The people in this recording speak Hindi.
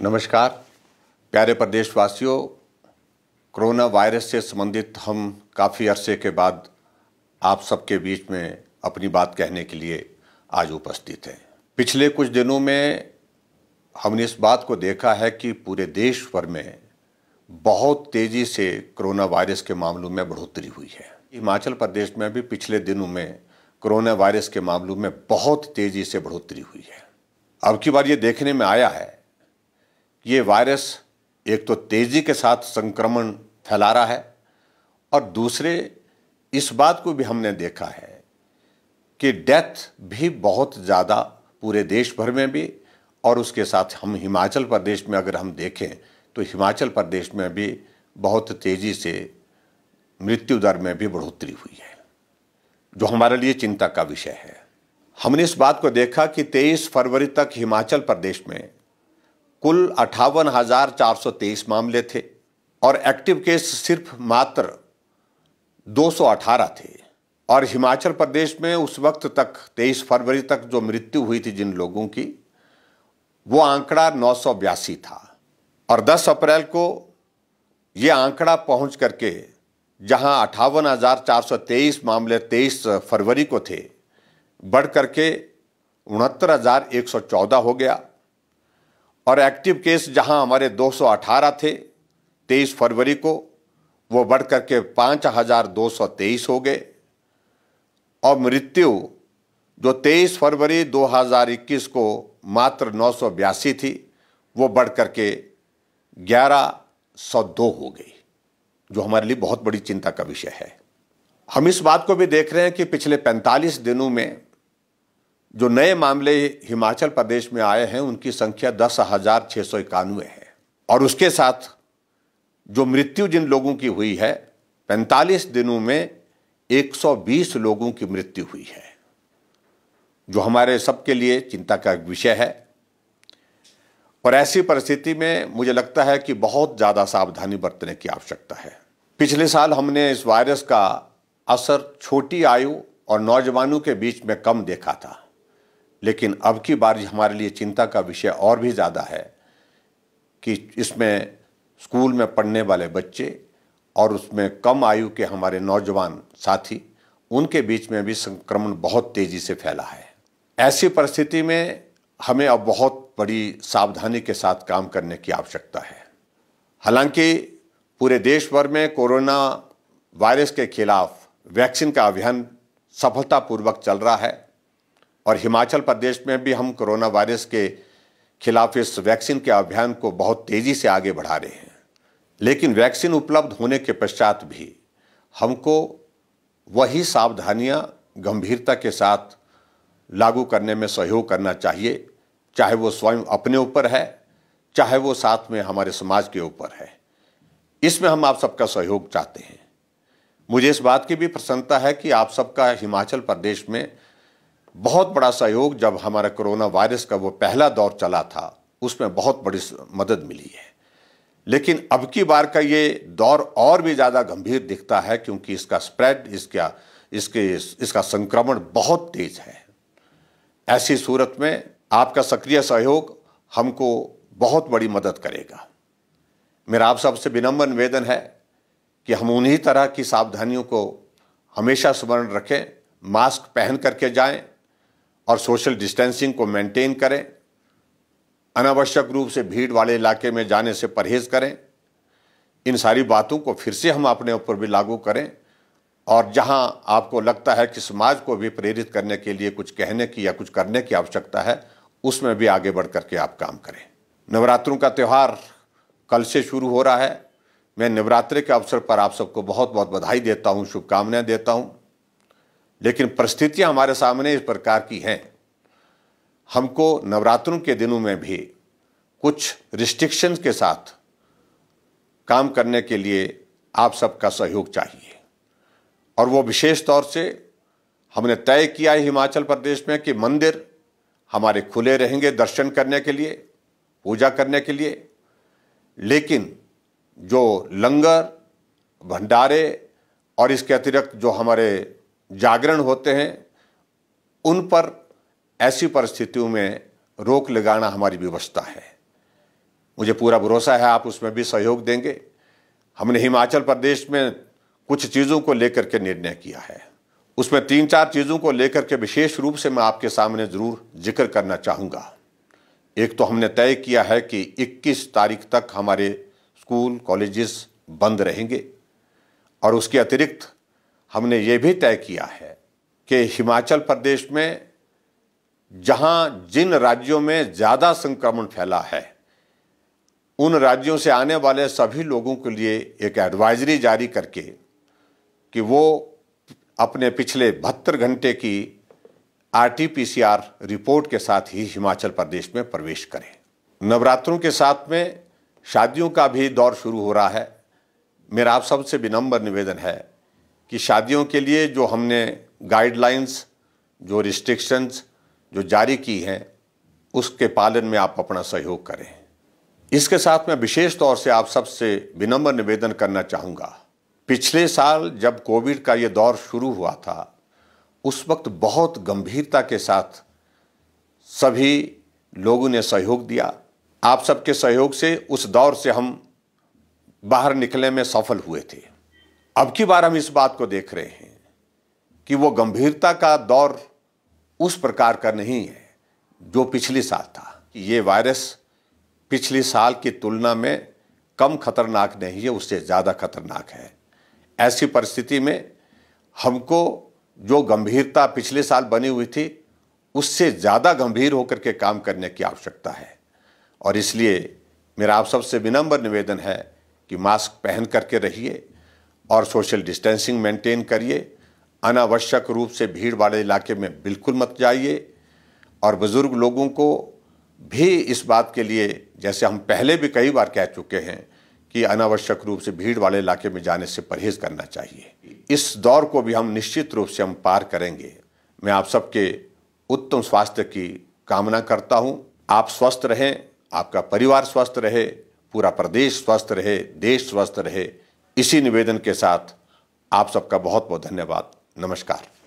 नमस्कार प्यारे प्रदेशवासियों कोरोना वायरस से संबंधित हम काफ़ी अरसे के बाद आप सबके बीच में अपनी बात कहने के लिए आज उपस्थित हैं पिछले कुछ दिनों में हमने इस बात को देखा है कि पूरे देश भर में बहुत तेज़ी से कोरोना वायरस के मामलों में बढ़ोतरी हुई है हिमाचल प्रदेश में भी पिछले दिनों में कोरोना वायरस के मामलों में बहुत तेज़ी से बढ़ोतरी हुई है अब की बार ये देखने में आया है ये वायरस एक तो तेज़ी के साथ संक्रमण फैला रहा है और दूसरे इस बात को भी हमने देखा है कि डेथ भी बहुत ज़्यादा पूरे देश भर में भी और उसके साथ हम हिमाचल प्रदेश में अगर हम देखें तो हिमाचल प्रदेश में भी बहुत तेज़ी से मृत्यु दर में भी बढ़ोतरी हुई है जो हमारे लिए चिंता का विषय है हमने इस बात को देखा कि 23 फरवरी तक हिमाचल प्रदेश में कुल अट्ठावन हज़ार चार सौ तेईस मामले थे और एक्टिव केस सिर्फ मात्र 218 थे और हिमाचल प्रदेश में उस वक्त तक 23 फरवरी तक जो मृत्यु हुई थी जिन लोगों की वो आंकड़ा नौ था और 10 अप्रैल को ये आंकड़ा पहुंच करके जहां अठावन मामले 23 फरवरी को थे बढ़ करके उनहत्तर हो गया और एक्टिव केस जहां हमारे 218 थे 23 फरवरी को वो बढ़ करके पाँच हज़ार दो सौ तेईस हो गए और मृत्यु जो 23 फरवरी 2021 को मात्र नौ सौ बयासी थी वो बढ़ करके ग्यारह सौ दो हो गई जो हमारे लिए बहुत बड़ी चिंता का विषय है हम इस बात को भी देख रहे हैं कि पिछले 45 दिनों में जो नए मामले हिमाचल प्रदेश में आए हैं उनकी संख्या दस हजार छः सौ इक्यानवे है और उसके साथ जो मृत्यु जिन लोगों की हुई है पैंतालीस दिनों में 120 लोगों की मृत्यु हुई है जो हमारे सबके लिए चिंता का विषय है और ऐसी परिस्थिति में मुझे लगता है कि बहुत ज़्यादा सावधानी बरतने की आवश्यकता है पिछले साल हमने इस वायरस का असर छोटी आयु और नौजवानों के बीच में कम देखा था लेकिन अब की बार हमारे लिए चिंता का विषय और भी ज़्यादा है कि इसमें स्कूल में पढ़ने वाले बच्चे और उसमें कम आयु के हमारे नौजवान साथी उनके बीच में भी संक्रमण बहुत तेज़ी से फैला है ऐसी परिस्थिति में हमें अब बहुत बड़ी सावधानी के साथ काम करने की आवश्यकता है हालांकि पूरे देश भर में कोरोना वायरस के खिलाफ वैक्सीन का अभियान सफलतापूर्वक चल रहा है और हिमाचल प्रदेश में भी हम कोरोना वायरस के खिलाफ इस वैक्सीन के अभियान को बहुत तेज़ी से आगे बढ़ा रहे हैं लेकिन वैक्सीन उपलब्ध होने के पश्चात भी हमको वही सावधानियां गंभीरता के साथ लागू करने में सहयोग करना चाहिए चाहे वो स्वयं अपने ऊपर है चाहे वो साथ में हमारे समाज के ऊपर है इसमें हम आप सबका सहयोग चाहते हैं मुझे इस बात की भी प्रसन्नता है कि आप सबका हिमाचल प्रदेश में बहुत बड़ा सहयोग जब हमारा कोरोना वायरस का वो पहला दौर चला था उसमें बहुत बड़ी मदद मिली है लेकिन अब की बार का ये दौर और भी ज़्यादा गंभीर दिखता है क्योंकि इसका स्प्रेड इसका इसके इसका संक्रमण बहुत तेज है ऐसी सूरत में आपका सक्रिय सहयोग हमको बहुत बड़ी मदद करेगा मेरा आप सबसे विनम्र निवेदन है कि हम उन्हीं तरह की सावधानियों को हमेशा स्मरण रखें मास्क पहन करके जाएं और सोशल डिस्टेंसिंग को मेंटेन करें अनावश्यक रूप से भीड़ वाले इलाके में जाने से परहेज करें इन सारी बातों को फिर से हम अपने ऊपर भी लागू करें और जहां आपको लगता है कि समाज को भी प्रेरित करने के लिए कुछ कहने की या कुछ करने की आवश्यकता है उसमें भी आगे बढ़ करके आप काम करें नवरात्रों का त्यौहार कल से शुरू हो रहा है मैं नवरात्रि के अवसर पर आप सबको बहुत बहुत बधाई देता हूँ शुभकामनाएं देता हूँ लेकिन परिस्थितियां हमारे सामने इस प्रकार की हैं हमको नवरात्रों के दिनों में भी कुछ रिस्ट्रिक्शंस के साथ काम करने के लिए आप सबका सहयोग चाहिए और वो विशेष तौर से हमने तय किया है हिमाचल प्रदेश में कि मंदिर हमारे खुले रहेंगे दर्शन करने के लिए पूजा करने के लिए लेकिन जो लंगर भंडारे और इसके अतिरिक्त जो हमारे जागरण होते हैं उन पर ऐसी परिस्थितियों में रोक लगाना हमारी व्यवस्था है मुझे पूरा भरोसा है आप उसमें भी सहयोग देंगे हमने हिमाचल प्रदेश में कुछ चीज़ों को लेकर के निर्णय किया है उसमें तीन चार चीज़ों को लेकर के विशेष रूप से मैं आपके सामने ज़रूर जिक्र करना चाहूँगा एक तो हमने तय किया है कि 21 तारीख तक हमारे स्कूल कॉलेजेस बंद रहेंगे और उसके अतिरिक्त हमने ये भी तय किया है कि हिमाचल प्रदेश में जहां जिन राज्यों में ज़्यादा संक्रमण फैला है उन राज्यों से आने वाले सभी लोगों के लिए एक एडवाइजरी जारी करके कि वो अपने पिछले बहत्तर घंटे की आरटीपीसीआर रिपोर्ट के साथ ही हिमाचल प्रदेश में प्रवेश करें नवरात्रों के साथ में शादियों का भी दौर शुरू हो रहा है मेरा आप सबसे विनम्र निवेदन है कि शादियों के लिए जो हमने गाइडलाइंस जो रिस्ट्रिक्शंस जो जारी की हैं उसके पालन में आप अपना सहयोग करें इसके साथ मैं विशेष तौर से आप सबसे विनम्र निवेदन करना चाहूँगा पिछले साल जब कोविड का ये दौर शुरू हुआ था उस वक्त बहुत गंभीरता के साथ सभी लोगों ने सहयोग दिया आप सबके सहयोग से उस दौर से हम बाहर निकलने में सफल हुए थे अब की बार हम इस बात को देख रहे हैं कि वो गंभीरता का दौर उस प्रकार का नहीं है जो पिछले साल था ये वायरस पिछले साल की तुलना में कम खतरनाक नहीं है उससे ज़्यादा खतरनाक है ऐसी परिस्थिति में हमको जो गंभीरता पिछले साल बनी हुई थी उससे ज़्यादा गंभीर होकर के काम करने की आवश्यकता है और इसलिए मेरा आप सबसे विनम्र निवेदन है कि मास्क पहन करके रहिए और सोशल डिस्टेंसिंग मेंटेन करिए अनावश्यक रूप से भीड़ वाले इलाके में बिल्कुल मत जाइए और बुज़ुर्ग लोगों को भी इस बात के लिए जैसे हम पहले भी कई बार कह चुके हैं कि अनावश्यक रूप से भीड़ वाले इलाके में जाने से परहेज करना चाहिए इस दौर को भी हम निश्चित रूप से हम पार करेंगे मैं आप सबके उत्तम स्वास्थ्य की कामना करता हूँ आप स्वस्थ रहें आपका परिवार स्वस्थ रहे पूरा प्रदेश स्वस्थ रहे देश स्वस्थ रहे इसी निवेदन के साथ आप सबका बहुत बहुत धन्यवाद नमस्कार